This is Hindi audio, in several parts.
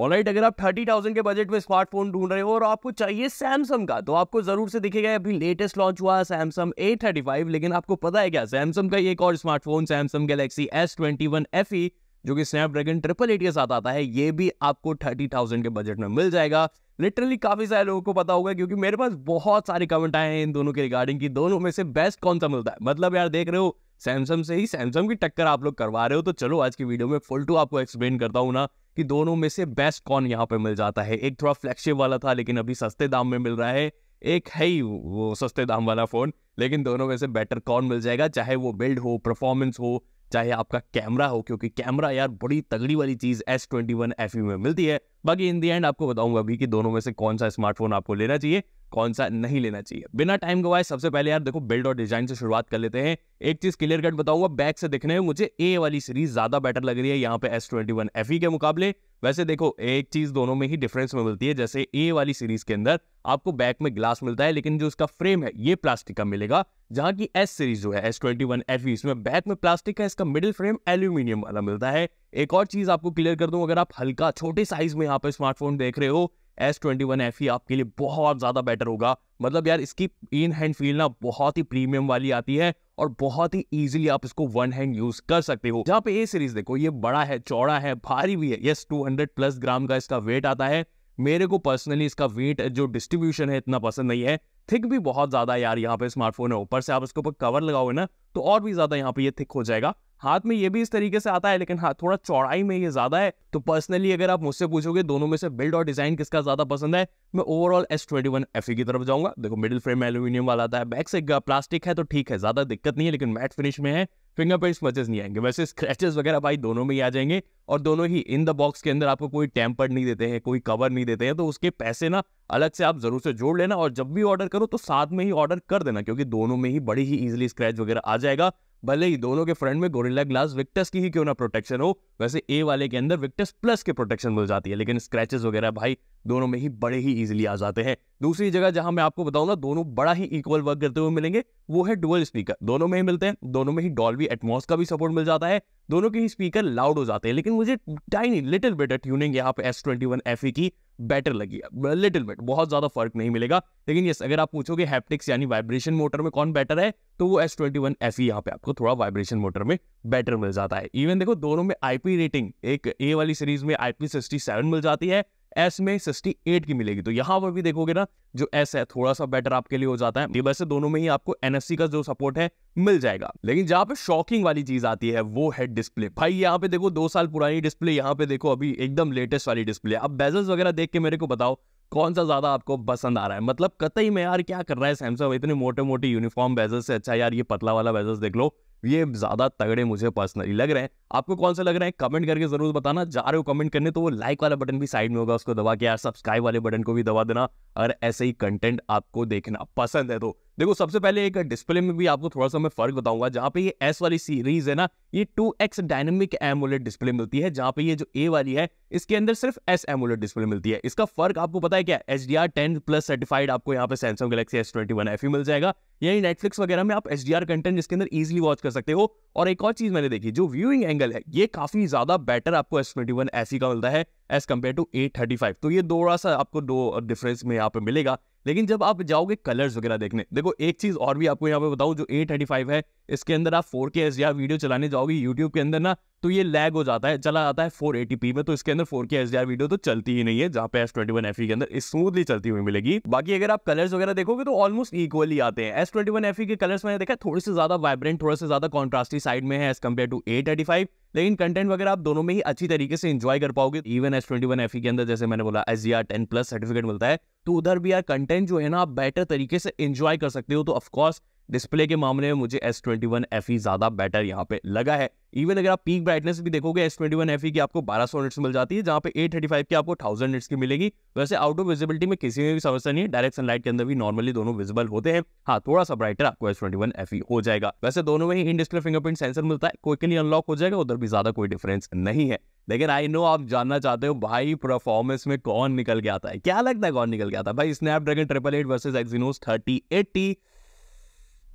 ऑलराइट अगर आप थर्टी थाउजेंड के बजट में स्मार्टफोन ढूंढ रहे हो और आपको चाहिए सैमसंग का तो आपको जरूर से दिखेगा अभी लेटेस्ट लॉन्च हुआ है सैमसंग ए थर्टी फाइव लेकिन आपको पता है क्या सैमसंग का एक और smartphone Samsung Galaxy S twenty one F E जो कि स्नैपड्रैगन ट्रिपल एट के साथ आता है ये भी आपको थर्टी थाउजेंड के बजट में मिल जाएगा लिटरली काफी सारे लोगों को पता होगा क्योंकि मेरे पास बहुत सारे कमेंट आए हैं इन दोनों के रिगार्डिंग की दोनों में से बेस्ट कौन सा मिलता है मतलब यार देख रहे हो सैमसंग से ही सैमसंग की टक्कर आप लोग करवा रहे हो तो चलो आज की वीडियो में फुल टू आपको एक्सप्लेन करता हूँ ना कि दोनों में से बेस्ट कौन यहाँ पे मिल जाता है एक थोड़ा फ्लैगशिप वाला था लेकिन अभी सस्ते दाम में मिल रहा है एक है ही वो सस्ते दाम वाला फोन लेकिन दोनों में से बेटर कौन मिल जाएगा चाहे वो बिल्ड हो परफॉर्मेंस हो चाहे आपका कैमरा हो क्योंकि कैमरा यार बड़ी तगड़ी वाली चीज़ एस ट्वेंटी वन एफ में मिलती है बाकी इन दी एंड आपको बताऊंगा भी कि दोनों में से कौन सा स्मार्टफोन आपको लेना चाहिए कौन सा नहीं लेना चाहिए बिना टाइम गवाए सबसे पहले यार देखो बिल्ड और डिजाइन से शुरुआत कर लेते हैं एक चीज क्लियर कट बताऊंगा बैक से दिखने में मुझे ए वाली सीरीज ज्यादा बेटर लग रही है यहाँ पे एस ट्वेंटी वन एफ के मुकाबले वैसे देखो एक चीज दोनों में ही डिफरेंस में मिलती है जैसे ए वाली सीरीज के अंदर आपको बैक में ग्लास मिलता है लेकिन जो इसका फ्रेम है ये प्लास्टिक का मिलेगा जहां की एस सीरीज जो है एस ट्वेंटी वन एफ इसमें बैक में प्लास्टिक का इसका मिडिल फ्रेम एल्यूमिनियम वाला मिलता है एक और चीज आपको क्लियर कर दूं अगर आप हल्का छोटे साइज में यहाँ पे स्मार्टफोन देख रहे हो S twenty one F E आपके लिए बहुत ज़्यादा बेटर होगा मतलब यार इसकी इन हैंड फील ना बहुत ही प्रीमियम वाली आती है और बहुत ही इजीली आप इसको वन हैंड यूज कर सकते हो जहाँ पे ए सीरीज देखो ये बड़ा है चौड़ा है भारी भी है यस 200 प्लस ग्राम का इसका वेट आता है मेरे को पर्सनली इसका वेट जो डिस्ट्रीब्यूशन है इतना पसंद नहीं है थिक भी बहुत ज़्यादा यार यहाँ पे स्मार्टफोन है ऊपर से आप इसके ऊपर कवर लगाओगे ना तो और भी ज़्यादा यहाँ पे ये थिक हो जाएगा हाथ में ये भी इस तरीके से आता है लेकिन हाँ थोड़ा चौड़ाई में ये ज्यादा है तो पर्सनली अगर आप मुझसे पूछोगे दोनों में से बिल्ड और डिजाइन किसका ज्यादा पसंद है मैं overall S twenty one F की तरफ जाऊंगा देखो मिडिल फ्रेम एल्यूमिनियम वाला आता है बैक से प्लास्टिक है तो ठीक है ज्यादा दिक्कत नहीं है लेकिन मैट फिनिश में है फिंगरप्रिंट्स मचेस नहीं आएंगे वैसे स्क्रैचेस वगैरह भाई दोनों में ही आ जाएंगे और दोनों ही इन द बॉक्स के अंदर आपको कोई टेम्पर नहीं देते हैं कोई कवर नहीं देते हैं तो उसके पैसे ना अलग से आप जरूर से जोड़ लेना और जब भी ऑर्डर करो तो साथ में ही ऑर्डर कर देना क्योंकि दोनों में ही बड़ी ही इजिली स्क्रैच वगैरह आ जाएगा भले ही दोनों के फ्रंट में गोरिल्ला ग्लास विक्टस की ही क्यों ना प्रोटेक्शन हो वैसे ए वाले के अंदर विक्टस प्लस के प्रोटेक्शन मिल जाती है लेकिन स्क्रैचेस वगैरह भाई दोनों में ही बड़े ही इजिली आ जाते हैं दूसरी जगह जहां मैं आपको बताऊंगा दोनों बड़ा ही इक्वल वर्क करते हुए मिलेंगे वो है डुअल स्पीकर दोनों में ही मिलते हैं दोनों में ही डॉल्वी एटमोस का भी सपोर्ट मिल जाता है दोनों के ही स्पीकर लाउड हो जाते हैं लेकिन मुझे टाइनी लिटिल बेटर ट्यूनिंग यहाँ पे एस ट्वेंटी वन एफ की बेटर लगी लिटिल बिट बहुत ज़्यादा फर्क नहीं मिलेगा लेकिन यस अगर आप पूछोगे हैप्टिक्स यानी वाइब्रेशन मोटर में कौन बेटर है तो वो एस ट्वेंटी वन एफ यहाँ पे आपको थोड़ा वाइब्रेशन मोटर में बेटर मिल जाता है इवन देखो दोनों में आईपी रेटिंग एक ए वाली सीरीज में आईपी सिक्सटी सेवन मिल जाती है एस में सिक्सटी एट की मिलेगी तो यहाँ पर भी देखोगे ना जो एस है थोड़ा सा बेटर आपके लिए हो जाता है वैसे दोनों में ही आपको एनएफसी का जो सपोर्ट है मिल जाएगा लेकिन जहाँ पे शॉकिंग वाली चीज आती है वो है डिस्प्ले भाई यहाँ पे देखो दो साल पुरानी डिस्प्ले यहाँ पे देखो अभी एकदम लेटेस्ट वाली डिस्प्ले अब बेजल्स वगैरह देख के मेरे को बताओ कौन सा ज्यादा आपको पसंद आ रहा है मतलब कतई में यार क्या कर रहा है सैमसंग इतने मोटे मोटे यूनिफॉर्म बेजल से अच्छा यार ये पतला वाला बेजल्स देख लो ये ज़्यादा तगड़े मुझे पर्सनली लग रहे हैं आपको कौन से लग रहे हैं कमेंट करके ज़रूर बताना जा रहे हो कमेंट करने तो वो लाइक वाला बटन भी साइड में होगा उसको दबा के यार सब्सक्राइब वाले बटन को भी दबा देना अगर ऐसे ही कंटेंट आपको देखना पसंद है तो देखो सबसे पहले एक डिस्प्ले में भी आपको थोड़ा सा मैं फर्क बताऊंगा जहां पे ये एस वाली सीरीज है ना ये एक्स डायनेमिक एमोलेट डिस्प्ले मिलती है जहाँ पे ये जो ए वाली है इसके अंदर सिर्फ एस एमोलेट डिस्प्ले मिलती है इसका फर्क आपको पता है क्या H D R ten plus certified आपको यहाँ पे Samsung Galaxy S twenty one F मिल जाएगा यानी नेटफ्लिक्स वगैरह में आप एच डी आर कंटेंट जिसके अंदर ईजिली वॉच कर सकते हो और एक और चीज मैंने देखी जो व्यूइंग एंगल है ये काफी ज्यादा बेटर आपको एस ट्वेंटी वन एसी का मिलता है as compare to A thirty five तो ये दो सा आपको दो डिफरेंस में यहाँ पे मिलेगा लेकिन जब आप जाओगे कलर्स वगैरह देखने देखो एक चीज़ और भी आपको यहाँ पे बताऊँ जो ए थर्टी फाइव है इसके अंदर आप फोर के आर वीडियो चलाने जाओगे यूट्यूब के अंदर ना तो ये लैग हो जाता है चला जाता है फोर एटी पी में तो इसके अंदर फोर के एस वीडियो तो चलती ही नहीं है जहाँ पे एस ट्वेंटी वन एफ के अंदर स्मूथली चलती हुई मिलेगी बाकी अगर आप कलर्स वगैरह देखोगे तो ऑलमोस्ट इक्वली आते हैं एस ट्वेंटी वन एफ के कलर्स मैंने देखा थोड़े से ज्यादा वाइब्रेंट थोड़े से ज्यादा कॉन्ट्रास्टी साइड में है as compare to A thirty five लेकिन कंटेंट वगैरह आप दोनों में ही अच्छी तरीके से इंजॉय कर पाओगे even S twenty one F के अंदर जैसे मैंने बोला S G R ten plus certificate मिलता है तो उधर भी यार कंटेंट जो है ना आप बेटर तरीके से इंजॉय कर सकते हो तो ऑफकोर्स डिस्प्ले के मामले में मुझे S twenty one F E ज़्यादा बेटर यहाँ पे लगा है इवन अगर आप पीक ब्राइटनेस भी देखोगे S twenty one F E की आपको 1200 निट्स मिल जाती है जहाँ पे एट थर्टी फाइव की आपको 1000 निट्स की मिलेगी वैसे आउट ऑफ विजिबिलिटी में किसी में भी समस्या नहीं है डायरेक्ट सनलाइट के अंदर भी नॉर्मली दोनों विजिबल होते हैं हाँ थोड़ा सा ब्राइटर आपको S twenty one F E हो जाएगा वैसे दोनों में ही इन डिस्प्ले फिंगरप्रिंट सेंसर मिलता है कोई कहीं अनलॉक हो जाएगा उधर भी ज़्यादा कोई डिफरेंस नहीं है लेकिन आई नो आप जानना चाहते हो भाई परफॉर्मेंस में कौन निकल गया था क्या लगता है कौन निकल गया था भाई Snapdragon triple eight versus Exynos thirty eighty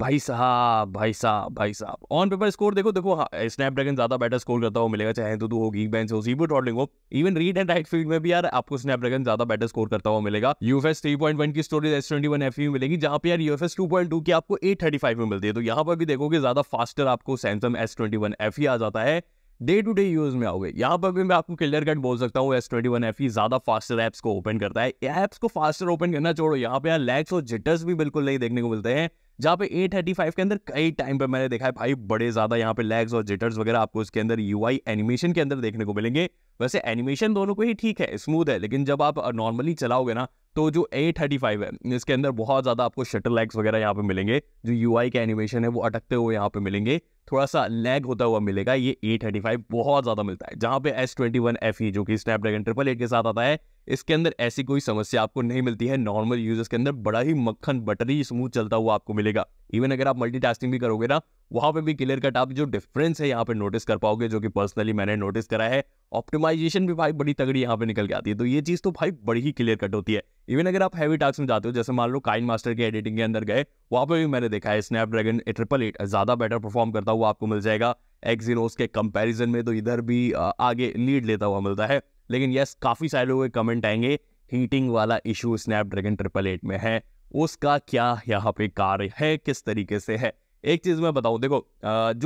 भाई साहब भाई साहब भाई साहब ऑन पेपर स्कोर देखो देखो स्नैपड्रैगन ज्यादा बेटर स्कोर करता हुआ मिलेगा चाहे तो हो गीक बैंस हो सीबो टॉडलिंग हो even read and write field में भी यार आपको स्नैपड्रैगन ज्यादा बेटर स्कोर करता हुआ मिलेगा यूएफएस वन की storage S twenty one F यू मिलेगी जहां पर यार यूएफएस टू की आपको एट थर्टी फाइव में मिलती है तो यहाँ पर भी देखोगे ज्यादा फास्टर आपको Samsung S twenty one F आ जाता है डे टू डे यूज में आओगे यहाँ पर भी मैं आपको क्लियर कट बोल सकता हूँ एस ट्वेंटी वन एफ ही ज्यादा फास्टर ऐप्स को ओपन करता है ऐप्स को फास्टर ओपन करना छोड़ो यहाँ पे यार लैग्स और जिटर्स भी बिल्कुल नहीं देखने को मिलते हैं जहाँ पे ए थर्टी फाइव के अंदर कई टाइम पर मैंने देखा है भाई बड़े ज्यादा यहाँ पे लैग्स और जिटर्स वगैरह आपको इसके अंदर यू आई एनिमेशन के अंदर देखने को मिलेंगे वैसे एनिमेशन दोनों को ही ठीक है स्मूथ है लेकिन जब आप नॉर्मली चलाओगे ना तो जो ए थर्टी फाइव है इसके अंदर बहुत ज़्यादा आपको शटर लैग्स वगैरह यहाँ पे मिलेंगे जो यू आई के एनिमेशन है वो अटकते हुए यहाँ पे मिलेंगे थोड़ा सा लैग होता हुआ मिलेगा ये ए थर्टी फाइव बहुत ज़्यादा मिलता है जहाँ पे S twenty one F E जो कि स्नैपड्रैगन ट्रिपल एट के साथ आता है इसके अंदर ऐसी कोई समस्या आपको नहीं मिलती है नॉर्मल यूजर्स के अंदर बड़ा ही मक्खन बटरी स्मूथ चलता हुआ आपको मिलेगा इवन अगर आप मल्टीटास्किंग भी करोगे ना वहाँ पे भी क्लियर कट आप जो डिफरेंस है यहाँ पे नोटिस कर पाओगे जो कि पर्सनली मैंने नोटिस करा है ऑप्टिमाइजेशन भी भाई बड़ी तगड़ी यहाँ पे निकल के आती है तो ये चीज़ तो भाई बड़ी ही क्लियर कट होती है इवन अगर आप हैवी टास्क में जाते हो जैसे मान लो काइन मास्टर के एडिटिंग के अंदर गए वहाँ पर भी मैंने देखा है स्नैपड्रैगन ट्रिपल एट ज़्यादा बेटर परफॉर्म करता हुआ आपको मिल जाएगा एक्जीरोस के कंपैरिजन में तो इधर भी आगे लीड लेता हुआ मिलता है लेकिन यस काफ़ी सारे लोग कमेंट आएंगे हीटिंग वाला इशू स्नैपड्रैगन ट्रिपल एट में है उसका क्या यहाँ पे कार्य है किस तरीके से है एक चीज़ मैं बताऊँ देखो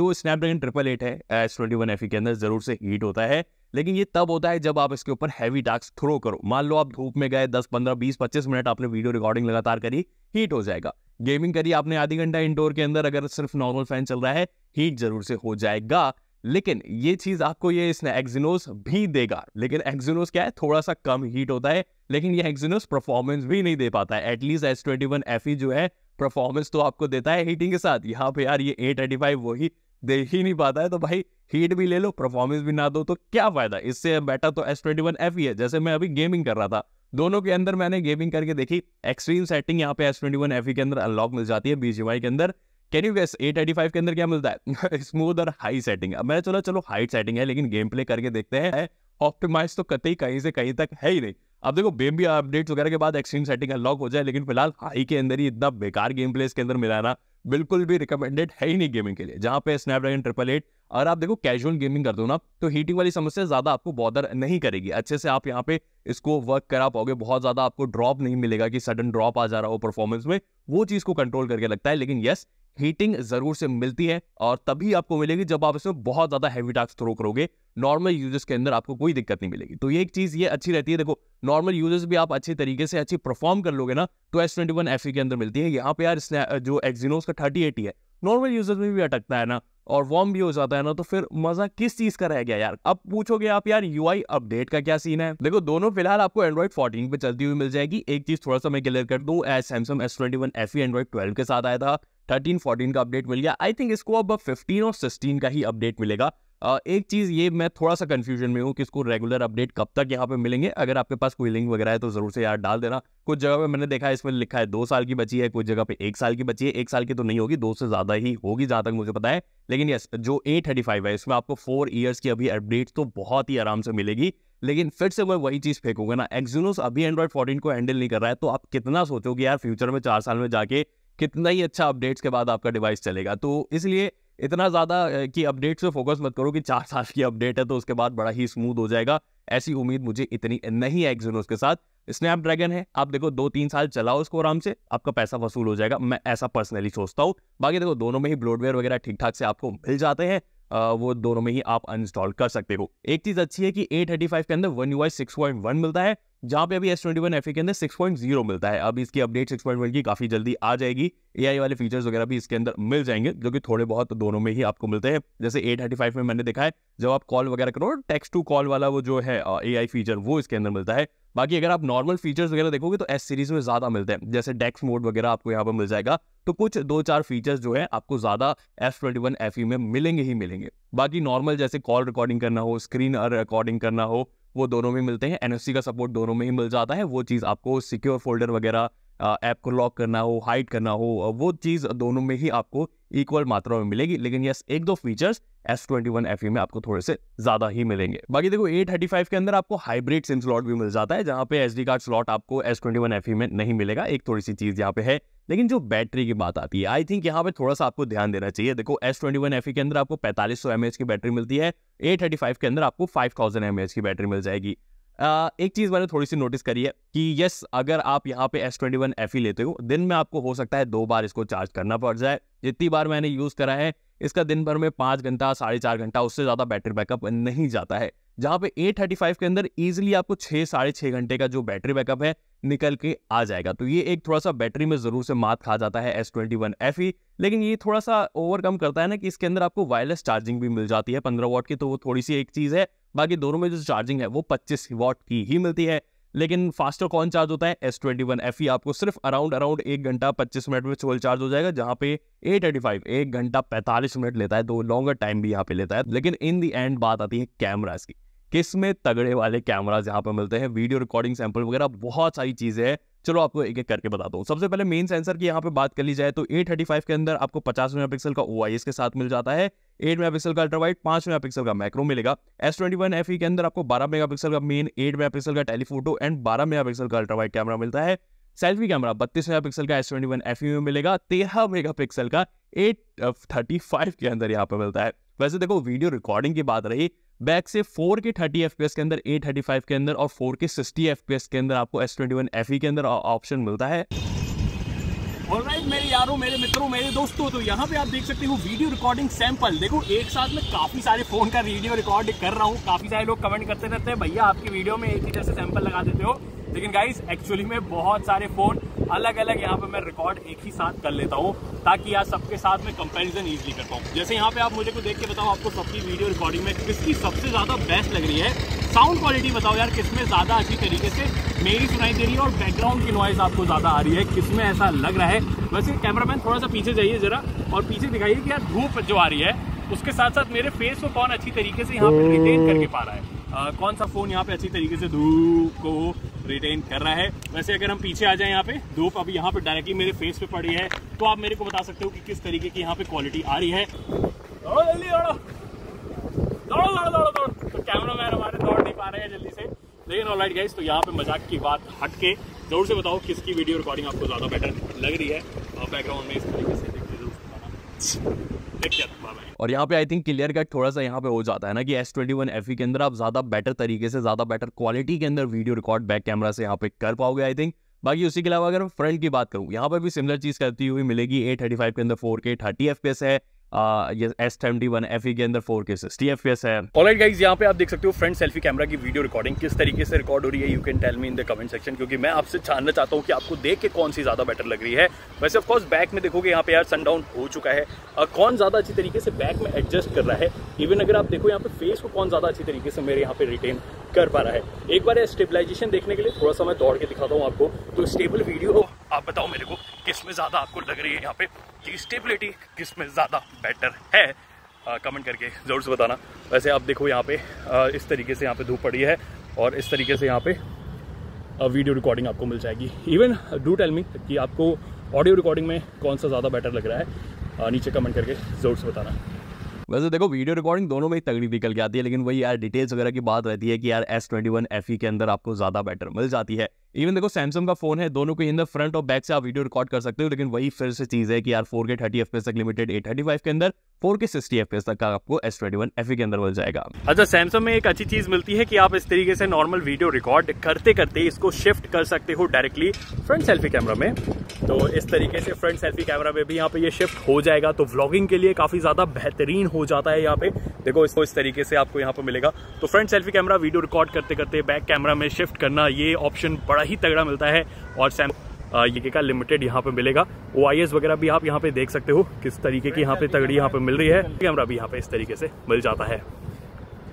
जो स्नैपड्रैगन ट्रिपल एट है एस ट्वेंटी वन एफ के अंदर ज़रूर से हीट होता है लेकिन ये तब होता है जब आप इसके ऊपर हैवी टास्क थ्रो करो मान लो आप धूप में गए दस पंद्रह बीस पच्चीस मिनट आपने वीडियो रिकॉर्डिंग लगातार करी हीट हो जाएगा गेमिंग करी आपने आधी घंटा इंडोर के अंदर अगर सिर्फ नॉर्मल फैन चल रहा है हीट जरूर से हो जाएगा लेकिन ये चीज आपको ये इसने एक्जिनोस भी देगा लेकिन एक्जिनोस क्या है थोड़ा सा कम हीट होता है लेकिन ये एक्जिनोस परफॉर्मेंस भी नहीं दे पाता है at least S twenty one F जो है परफॉर्मेंस तो आपको देता है हीटिंग के साथ यहाँ पे यार ये ए एटी फाइव वही देख ही नहीं पाता है तो भाई हीट भी ले लो परफॉर्मेंस भी ना दो तो क्या फायदा इससे बेटर तो एस ट्वेंटी वन एफ ही है जैसे मैं अभी गेमिंग कर रहा था दोनों के अंदर मैंने गेमिंग करके देखी एक्सट्रीम सेटिंग यहाँ पे एस ट्वेंटी वन एफ के अंदर अनलॉक मिल जाती है बीजीवाई के अंदर can you guess eight eighty five के अंदर क्या मिलता है स्मूथ और हाई सेटिंग अब मैंने चला चलो हाइट सेटिंग है लेकिन गेम प्ले करके देखते हैं ऑप्टिमाइज तो कतई कहीं से कहीं तक है ही नहीं अब देखो बेम भी अपडेट्स वगैरह के बाद एक्सट्रीम सेटिंग अनलॉक हो जाए लेकिन फिलहाल हाई के अंदर ही इतना बेकार गेम प्ले इसके अंदर मिला है ना बिल्कुल भी रिकमेंडेड है ही नहीं गेमिंग के लिए जहाँ पे स्नैपड्रैगन ट्रिपल एट अगर आप देखो कैजुअल गेमिंग कर दो ना तो हीटिंग वाली समस्या ज़्यादा आपको बॉदर नहीं करेगी अच्छे से आप यहाँ पे इसको वर्क करा पाओगे बहुत ज़्यादा आपको ड्रॉप नहीं मिलेगा कि सडन ड्रॉप आ जा रहा हो परफॉर्मेंस में वो चीज़ को कंट्रोल करके लगता है लेकिन यस हीटिंग जरूर से मिलती है और तभी आपको मिलेगी जब आप इसमें बहुत ज़्यादा हैवी टास्क थ्रो करोगे नॉर्मल यूजर्स के अंदर आपको कोई दिक्कत नहीं मिलेगी तो ये एक चीज़ ये अच्छी रहती है देखो नॉर्मल यूजर्स भी आप अच्छे तरीके से अच्छी परफॉर्म कर लोगे ना तो एस ट्वेंटी वन एफ के अंदर मिलती है यहाँ पे यार जो एक्जीनोस का थर्टी एटी है नॉर्मल यूजर्स में भी अटकता है ना और वॉर्म भी हो जाता है ना तो फिर मजा किस चीज का रह गया यार अब पूछोगे आप यार यू अपडेट का क्या सीन है देखो दोनों फिलहाल आपको एंड्रॉइड फोर्टीन पे चलती हुई मिल जाएगी एक चीज थोड़ा सा मैं क्लियर कर दू S Samsung S twenty one F Android twelve के साथ आया था थर्टीन फोर्टीन का अपडेट मिल गया आई थिंक इसको अब फिफ्टीन और सिक्सटीन का ही अपडेट मिलेगा एक चीज़ ये मैं थोड़ा सा कंफ्यूजन में हूँ कि इसको रेगुलर अपडेट कब तक यहाँ पे मिलेंगे अगर आपके पास कोई लिंक वगैरह है तो ज़रूर से यार डाल देना कुछ जगह पे मैंने देखा है इसमें लिखा है दो साल की बची है कुछ जगह पे एक साल की बची है एक साल की तो नहीं होगी दो से ज़्यादा ही होगी जहाँ तक मुझे पता है लेकिन यस जो ए थर्टी फाइव है इसमें आपको फोर ईयर्स की अभी अपडेट तो बहुत ही आराम से मिलेगी लेकिन फिर से मैं वही चीज़ फेंकूंगा ना एक्जूनोस अभी एंड्रॉइड फोर्टीन को हैंडल नहीं कर रहा है तो आप कितना सोचोगे यार फ्यूचर में चार साल में जाके कितना ही अच्छा अपडेट्स के बाद आपका डिवाइस चलेगा तो इसलिए इतना ज़्यादा कि अपडेट से फोकस मत करो कि चार साल की अपडेट है तो उसके बाद बड़ा ही स्मूथ हो जाएगा ऐसी उम्मीद मुझे इतनी नहीं है एक्सोनोस के साथ स्नैपड्रैगन है आप देखो दो तीन साल चलाओ उसको आराम से आपका पैसा वसूल हो जाएगा मैं ऐसा पर्सनली सोचता हूँ बाकी देखो दोनों में ही ब्लोडवेयर वगैरह ठीक ठाक से आपको मिल जाते हैं वो दोनों में ही आप अनइंस्टॉल कर सकते हो एक चीज़ अच्छी है कि ए थर्टी फाइव के अंदर One U I six point one मिलता है जहाँ पे अभी एस ट्वेंटी वन एफ के अंदर सिक्स पॉइंट जीरो मिलता है अब इसकी अपडेट सिक्स पॉइंट वन की काफ़ी जल्दी आ जाएगी ए आई वाले फीचर्स वगैरह भी इसके अंदर मिल जाएंगे जो कि थोड़े बहुत दोनों में ही आपको मिलते हैं जैसे ए थर्टी फाइव में मैंने देखा है जब आप कॉल वगैरह करो टेक्स टू कॉल वाला वो जो है ए आई फीचर वो इसके अंदर मिलता है बाकी अगर आप नॉर्मल फीचर्स वगैरह देखोगे तो एस सीरीज में ज़्यादा मिलते हैं जैसे डेक्स मोड वगैरह आपको यहाँ पर मिल जाएगा तो कुछ दो चार फीचर्स जो है आपको ज़्यादा S twenty one F E में मिलेंगे ही मिलेंगे बाकी नॉर्मल जैसे कॉल रिकॉर्डिंग करना हो स्क्रीन रिकॉर्डिंग करना हो वो दोनों में मिलते हैं एन का सपोर्ट दोनों में ही मिल जाता है वो चीज़ आपको सिक्योर फोल्डर वगैरह ऐप को लॉक करना हो हाइड करना हो वो चीज़ दोनों में ही आपको इक्वल मात्रा में मिलेगी लेकिन यस एक दो features S twenty one F में आपको थोड़े से ज्यादा ही मिलेंगे बाकी देखो ए थर्टी फाइव के अंदर आपको हाइब्रिड सिम स्लॉट भी मिल जाता है जहां पे एस कार्ड स्लॉट आपको एस ट्वेंटी वन एफ में नहीं मिलेगा एक थोड़ी सी चीज यहाँ पे है लेकिन जो बैटरी की बात आती है आई थिंक यहाँ पे थोड़ा सा आपको ध्यान देना चाहिए देखो एस ट्वेंटी वन एफ के अंदर आपको पैंतालीस सौ एम एच की बैटरी मिलती है ए थर्टी फाइव के अंदर आपको फाइव थाउजेंड एमएच की बैटरी मिल जाएगी एक चीज़ मैंने थोड़ी सी नोटिस करी है कि यस अगर आप यहाँ पे S twenty one F E लेते हो दिन में आपको हो सकता है दो बार इसको चार्ज करना पड़ जाए जितनी बार मैंने यूज़ करा है इसका दिन भर में पांच घंटा साढ़े चार घंटा उससे ज़्यादा बैटरी बैकअप नहीं जाता है जहां पे ए थर्टी फाइव के अंदर इजिली आपको छह साढ़े छह घंटे का जो बैटरी बैकअप है निकल के आ जाएगा तो ये एक थोड़ा सा बैटरी में ज़रूर से मात खा जाता है S twenty one F E लेकिन ये थोड़ा सा ओवरकम करता है ना कि इसके अंदर आपको वायरलेस चार्जिंग भी मिल जाती है पंद्रह वॉट की तो वो थोड़ी सी एक चीज़ है बाकी दोनों में जो चार्जिंग है वो पच्चीस वॉट की ही मिलती है लेकिन फास्टर कौन चार्ज होता है S twenty one F E आपको सिर्फ अराउंड अराउंड एक घंटा पच्चीस मिनट में फुल चार्ज हो जाएगा जहाँ पे ए थर्टी फाइव एक घंटा पैंतालीस मिनट लेता है तो लॉन्गर टाइम भी यहाँ पे लेता है लेकिन इन दी एंड बात आती है कैमराज की किस में तगड़े वाले कैमराज यहाँ पर मिलते हैं वीडियो रिकॉर्डिंग सैंपल वगैरह बहुत सारी चीज़ें हैं चलो आपको एक एक करके बता दो सबसे पहले मेन सेंसर की यहाँ पे बात कर ली जाए तो ए थर्टी फाइव के अंदर आपको पचास मेगापिक्सल का ओ के साथ मिल जाता है एट मेगापिक्सल का अल्ट्रावाइट पांच मेगापिक्सल का मैक्रो मिलेगा एस ट्वेंटी वन एफ के अंदर आपको बारह मेगापिक्सल का मेन एट मेगापिक्सल का टेलीफोटो एंड बारह मेगापिक्सल का अल्ट्रावाइट कैमरा मिलता है सेल्फी कैमरा बत्तीस मेगापिक्सल का एस ट्वेंटी वन एफ में मिलेगा तेरह मेगापिक्सल का एट थर्टी फाइव के अंदर यहाँ पे मिलता है वैसे देखो वीडियो रिकॉर्डिंग की बात रही बैक से फोर के थर्टी एफ के अंदर ए थर्टी फाइव के अंदर और फोर के सिक्सटी एफ के अंदर आपको एस ट्वेंटी वन एफ के अंदर ऑप्शन मिलता है और राइट मेरे यारों मेरे मित्रों मेरे दोस्तों तो यहाँ पे आप देख सकते हो वीडियो रिकॉर्डिंग सैंपल देखो एक साथ में काफी सारे फोन का वीडियो रिकॉर्ड कर रहा हूँ काफी सारे लोग कमेंट करते रहते हैं भैया आपकी वीडियो में एक ही जैसे सैंपल लगा देते हो लेकिन गाइज एक्चुअली में बहुत सारे फोन अलग अलग यहाँ पे मैं रिकॉर्ड एक ही साथ कर लेता हूँ ताकि यार सबके साथ मैं कंपैरिजन इजीली कर पाऊँ जैसे यहाँ पे आप मुझे को देख के बताओ आपको सबकी वीडियो रिकॉर्डिंग में किसकी सबसे ज़्यादा बेस्ट लग रही है साउंड क्वालिटी बताओ यार किसमें ज़्यादा अच्छी तरीके से मेरी सुनाई दे रही है और बैकग्राउंड की नॉइज़ आपको ज़्यादा आ रही है किसमें ऐसा लग रहा है वैसे कैमरा थोड़ा सा पीछे जाइए ज़रा और पीछे दिखाइए कि यार धूप जो आ रही है उसके साथ साथ मेरे फेस को कौन अच्छी तरीके से यहाँ पे रिटेन करके पा रहा है कौन सा फ़ोन यहाँ पे अच्छी तरीके से धूप को रिटेन कर रहा है वैसे अगर हम पीछे आ जाए यहाँ पे धूप अभी यहाँ पे डायरेक्टली मेरे फेस पे पड़ी है तो आप मेरे को बता सकते हो कि किस तरीके की यहाँ पे क्वालिटी आ रही है दौड़ो जल्दी दौड़ो दौड़ो दौड़ो दौड़ो दौड़ो तो कैमरा मैन हमारे दौड़ नहीं पा रहे हैं जल्दी से लेकिन ऑल राइट गाइज तो यहाँ पे मजाक की बात हट के जरूर से बताओ किसकी वीडियो रिकॉर्डिंग आपको ज़्यादा बेटर लग रही है बैकग्राउंड में इस तरीके से देखते जरूर बताना टेक और यहाँ पे आई थिंक क्लियर कट थोड़ा सा यहाँ पे हो जाता है ना कि एस ट्वेंटी वन एफ के अंदर आप ज़्यादा बेटर तरीके से ज़्यादा बेटर क्वालिटी के अंदर वीडियो रिकॉर्ड बैक कैमरा से यहाँ पे कर पाओगे आई थिंक बाकी उसी के अलावा अगर फ्रंट की बात करूँ यहाँ पर भी सिमिलर चीज़ करती हुई मिलेगी ए फाइव के अंदर फोर के थर्टी एफ है एस टेम वन एफ के अंदर फोर केसेस टी एफ एस है ऑलराइट गाइस यहाँ पे आप देख सकते हो फ्रंट सेल्फी कैमरा की वीडियो रिकॉर्डिंग किस तरीके से रिकॉर्ड हो रही है you can tell me in the comment section क्योंकि मैं आपसे जानना चाहता हूँ कि आपको देख के कौन सी ज्यादा बेटर लग रही है वैसे ऑफकोर्स बैक में देखोगे यहाँ पे यार सन डाउन हो चुका है और कौन ज्यादा अच्छी तरीके से बैक में एडजस्ट कर रहा है इवन अगर आप देखो यहाँ पे फेस को कौन ज्यादा अच्छी तरीके से मेरे यहाँ पे रिटेन कर पा रहा है एक बार स्टेबलाइजेशन देखने के लिए थोड़ा सा मैं दौड़ के दिखाता हूँ आपको तो स्टेबल वीडियो आप बताओ मेरे को किसमें ज़्यादा आपको लग रही है यहाँ पे कि स्टेबिलिटी किसमें ज़्यादा बेटर है आ, कमेंट करके ज़रूर से बताना वैसे आप देखो यहाँ पे आ, इस तरीके से यहाँ पे धूप पड़ी है और इस तरीके से यहाँ पे आ, वीडियो रिकॉर्डिंग आपको मिल जाएगी इवन डू टेल मी कि आपको ऑडियो रिकॉर्डिंग में कौन सा ज़्यादा बेटर लग रहा है आ, नीचे कमेंट करके ज़रूर से बताना वैसे देखो वीडियो रिकॉर्डिंग दोनों में ही तगड़ी निकल के आती है लेकिन वही यार डिटेल्स वगैरह की बात रहती है कि यार S twenty one F E के अंदर आपको ज़्यादा बेटर मिल जाती है इवन देखो सैमसंग का फोन है दोनों को इन द फ्रंट और बैक से आप वीडियो रिकॉर्ड कर सकते हो लेकिन वही फिर से चीज है कि यार फोर के थर्टी एफ तक लिमिटेड एट थर्टी फाइव के अंदर फोर के सिक्सटी एफ तक का आपको एस ट्वेंटी वन एफ के अंदर मिल जाएगा अच्छा सैमसंग में एक अच्छी चीज मिलती है कि आप इस तरीके से नॉर्मल वीडियो रिकॉर्ड करते करते इसको शिफ्ट कर सकते हो डायरेक्टली फ्रंट सेल्फी कैमरा में तो इस तरीके से फ्रंट सेल्फी कैमरा में भी यहाँ पे ये शिफ्ट हो जाएगा तो व्लॉगिंग के लिए काफी ज्यादा बेहतरीन हो जाता है यहाँ पे देखो इसको इस तरीके से आपको यहाँ पे मिलेगा तो front selfie camera video record करते करते बैक कैमरा में शिफ्ट करना ये ऑप्शन बड़ा बड़ा ही तगड़ा मिलता है और सैम ये का लिमिटेड यहाँ पे मिलेगा ओ वगैरह भी आप यहाँ पे देख सकते हो किस तरीके की यहाँ पे तगड़ी यहाँ पे मिल रही है कैमरा भी यहाँ पे इस तरीके से मिल जाता है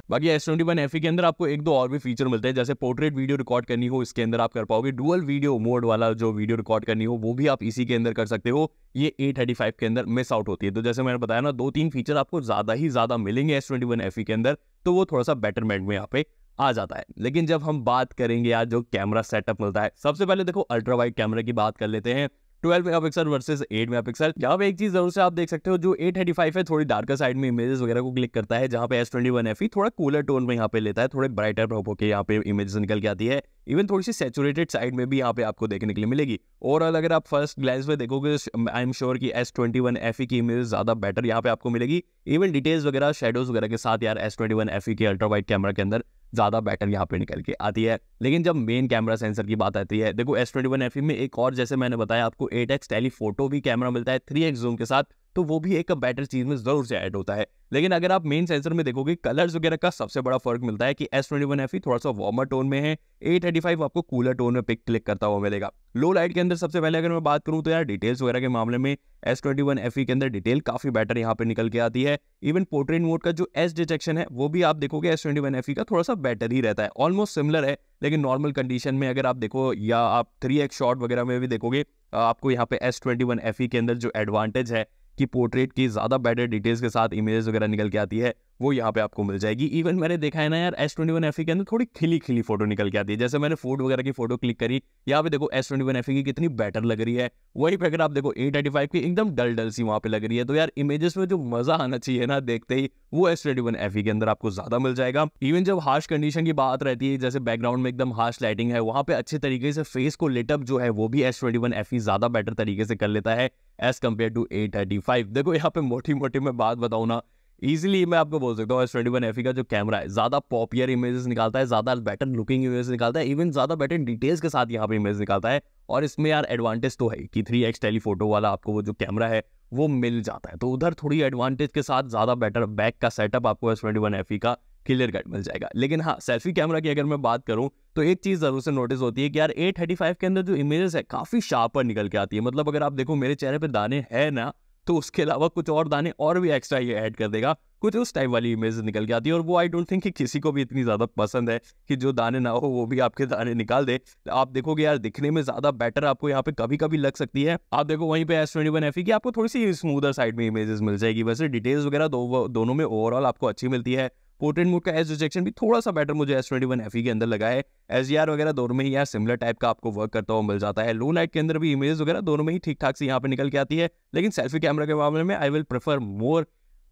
बाकी एस ट्वेंटी वन एफ के अंदर आपको एक दो और भी फीचर मिलते हैं जैसे पोर्ट्रेट वीडियो रिकॉर्ड करनी हो इसके अंदर आप कर पाओगे डुअल वीडियो मोड वाला जो वीडियो रिकॉर्ड करनी हो वो भी आप इसी के अंदर कर सकते हो ये ए थर्टी फाइव के अंदर मिस आउट होती है तो जैसे मैंने बताया ना दो तीन फीचर आपको ज़्यादा ही ज़्यादा मिलेंगे एस ट्वेंटी वन के अंदर तो वो थोड़ा सा बेटरमेंट में यहाँ पे आ जाता है लेकिन जब हम बात करेंगे यार जो कैमरा सेटअप मिलता है सबसे पहले देखो अल्ट्रा वाइड कैमरा की बात कर लेते हैं 12 मेगापिक्सल वर्सेस 8 मेगापिक्सल यहाँ पे एक चीज जरूर से आप देख सकते हो जो 835 है थोड़ी डार्कर साइड में इमेजेस वगैरह को क्लिक करता है जहाँ पे एस ट्वेंटी वन थोड़ा कूलर टोन में यहाँ पे लेता है थोड़े ब्राइटर के यहाँ पे इमेजेस निकल के आती है इवन थोड़ी सी सेचुरेटेड साइड में भी यहाँ पे आपको देखने के लिए मिलेगी ओवरऑल अगर आप फर्स्ट ग्लैंस में देखोगे आई एम श्योर की S twenty one F E की इमेज ज्यादा बेटर यहाँ पे आपको मिलेगी इवन डिटेल्स वगैरह शेडोज वगैरह के साथ यार S twenty one F E के अल्ट्रा वाइट कैमरा के अंदर ज़्यादा बेटर यहाँ पे निकल के आती है लेकिन जब मेन कैमरा सेंसर की बात आती है देखो एस ट्वेंटी वन एफ में एक और जैसे मैंने बताया आपको एट एक्स टेली फोटो भी कैमरा मिलता है थ्री एक्स जूम के साथ तो वो भी एक बैटर चीज में जरूर से ऐड होता है लेकिन अगर आप मेन सेंसर में देखोगे कलर्स वगैरह का सबसे बड़ा फर्क मिलता है कि एस ट्वेंटी वन एफ थोड़ा सा वार्मर टोन में है ए थर्टी फाइव आपको कूलर टोन में पिक क्लिक करता हुआ मिलेगा लो लाइट के अंदर सबसे पहले अगर मैं बात करूँ तो यार डिटेल्स वगैरह के मामले में एस ट्वेंटी वन एफ के अंदर डिटेल काफी बेटर यहाँ पे निकल के आती है इवन पोर्ट्रेट मोड का जो एस डिटेक्शन है वो भी आप देखोगे एस ट्वेंटी वन एफ का थोड़ा सा बेटर ही रहता है ऑलमोस्ट सिमिलर है लेकिन नॉर्मल कंडीशन में अगर आप देखो या आप थ्री एक्स शॉट वगैरह में भी देखोगे आपको यहाँ पे एस ट्वेंटी वन एफ के अंदर जो एडवांटेज है की पोर्ट्रेट की ज़्यादा बेटर डिटेल्स के साथ इमेजेस वगैरह निकल के आती है वो यहाँ पे आपको मिल जाएगी इवन मैंने देखा है ना यार एस ट्वेंटी वन एफ के अंदर थोड़ी खिली खिली फोटो निकल के आती है जैसे मैंने फोटो वगैरह की फोटो क्लिक करी यहाँ पे देखो एस ट्वेंटी वन एफ की कितनी बेटर लग रही है वही पे अगर आप देखो एट एटी फाइव की एकदम डल डल सी वहाँ पे लग रही है तो यार इमेजेस में जो मजा आना चाहिए ना देखते ही वो एस ट्वेंटी वन एफ के अंदर आपको ज्यादा मिल जाएगा इवन जब हार्श कंडीशन की बात रहती है जैसे बैकग्राउंड में एकदम हार्श लाइटिंग है वहाँ पे अच्छे तरीके से फेस को लेटअप जो है वो भी एस ट्वेंटी वन एफ ज्यादा बेटर तरीके से कर लेता है as compare to A five देखो यहाँ पे मोटी मोटी मैं बात बताऊ ना ईजिली मैं आपको बोल सकता हूँ S twenty one F e का जो कैमरा है ज़्यादा पॉपियर इमेजेस निकालता है ज़्यादा बेटर लुकिंग इमेजेस निकालता है इवन ज़्यादा बेटर डिटेल्स के साथ यहाँ पे इमेज निकालता है और इसमें यार एडवांटेज तो है कि थ्री एक्स टेलीफोटो वाला आपको वो जो कैमरा है वो मिल जाता है तो उधर थोड़ी एडवांटेज के साथ ज़्यादा बेटर बैक का सेटअप आपको S twenty one F e का क्लियर कट मिल जाएगा लेकिन हाँ सेल्फी कैमरा की अगर मैं बात करूँ तो एक चीज़ ज़रूर से नोटिस होती है कि यार ए थर्टी फाइव के अंदर जो इमेजेस है काफ़ी शार्पर निकल के आती है मतलब अगर आप देखो मेरे चेहरे पर दाने हैं ना तो उसके अलावा कुछ और दाने और भी एक्स्ट्रा ये ऐड कर देगा कुछ उस टाइप वाली इमेज निकल के आती है और वो आई डोंट थिंक कि किसी को भी इतनी ज़्यादा पसंद है कि जो दाने ना हो वो भी आपके दाने निकाल दे आप देखोगे यार दिखने में ज़्यादा बेटर आपको यहाँ पे कभी कभी लग सकती है आप देखो वहीं पे एस ट्वेंटी वन एफ की आपको थोड़ी सी स्मूदर साइड में इमेजेस मिल जाएगी वैसे डिटेल्स वगैरह दो, दोनों में ओवरऑल आपको अच्छी मिलती है पोर्ट्रेट मोड का एज रिजेक्शन भी थोड़ा सा बेटर मुझे एस ट्वेंटी वन एफ के अंदर लगा है एस आर वगैरह दोनों में ही यार सिमिलर टाइप का आपको वर्क करता हुआ मिल जाता है लो लाइट के अंदर भी इमेजेस वगैरह दोनों में ही ठीक ठाक से यहाँ पे निकल के आती है लेकिन सेल्फी कैमरा के मामले में I will prefer more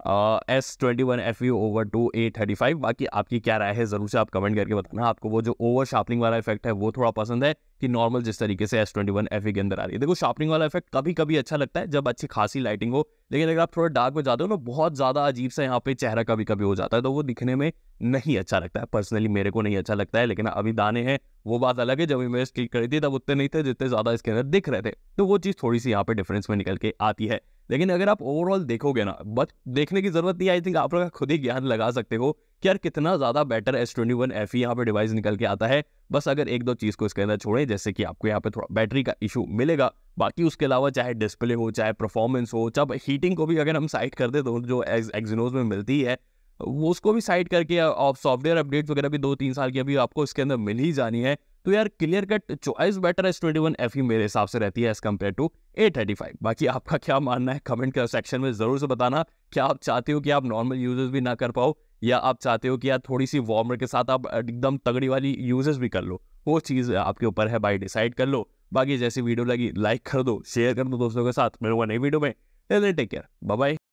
S twenty one F U over to A thirty five बाकी आपकी क्या राय है ज़रूर से आप कमेंट करके बताना आपको वो जो ओवर शार्पनिंग वाला इफेक्ट है वो थोड़ा पसंद है कि नॉर्मल जिस तरीके से एस ट्वेंटी वन एफ के अंदर आ रही है देखो शार्पनिंग वाला इफेक्ट कभी कभी अच्छा लगता है जब अच्छी खासी लाइटिंग हो लेकिन अगर आप थोड़ा डार्क में जाते हो ना बहुत ज़्यादा अजीब सा यहाँ पे चेहरा कभी कभी हो जाता है तो वो दिखने में नहीं अच्छा लगता है पर्सनली मेरे को नहीं अच्छा लगता है लेकिन अभी दाने हैं वो बात अलग है जब इमेज क्लिक करी थी तब उतने नहीं थे जितने ज़्यादा इसके अंदर दिख रहे थे तो वो चीज़ थोड़ी सी यहाँ पे डिफरेंस में निकल के आती है लेकिन अगर आप ओवरऑल देखोगे ना बट देखने की जरूरत नहीं आई थिंक आप लोग खुद ही ज्ञान लगा सकते हो कि यार कितना ज़्यादा better S twenty one F यहाँ पर डिवाइस निकल के आता है बस अगर एक दो चीज़ को इसके अंदर छोड़ें जैसे कि आपको यहाँ पे थोड़ा बैटरी का इशू मिलेगा बाकी उसके अलावा चाहे डिस्प्ले हो चाहे परफॉर्मेंस हो चाहे हीटिंग को भी अगर हम साइड कर दे तो जो एक्जिनोज में मिलती है वो उसको भी साइड करके सॉफ्टवेयर अपडेट वगैरह भी दो तीन साल की अभी आपको इसके अंदर मिल ही जानी है तो यार clear cut choice better S twenty one F E मेरे हिसाब से रहती है as compare to A thirty five बाकी आपका क्या मानना है कमेंट सेक्शन में ज़रूर से बताना क्या आप चाहते हो कि आप नॉर्मल यूजेस भी ना कर पाओ या आप चाहते हो कि यार थोड़ी सी वार्मर के साथ आप एकदम तगड़ी वाली यूजेस भी कर लो वो चीज़ आपके ऊपर है बाई डिसाइड कर लो बाकी जैसी वीडियो लगी लाइक कर दो शेयर कर दो दोस्तों के साथ मेरे को नई वीडियो में टेक केयर बाय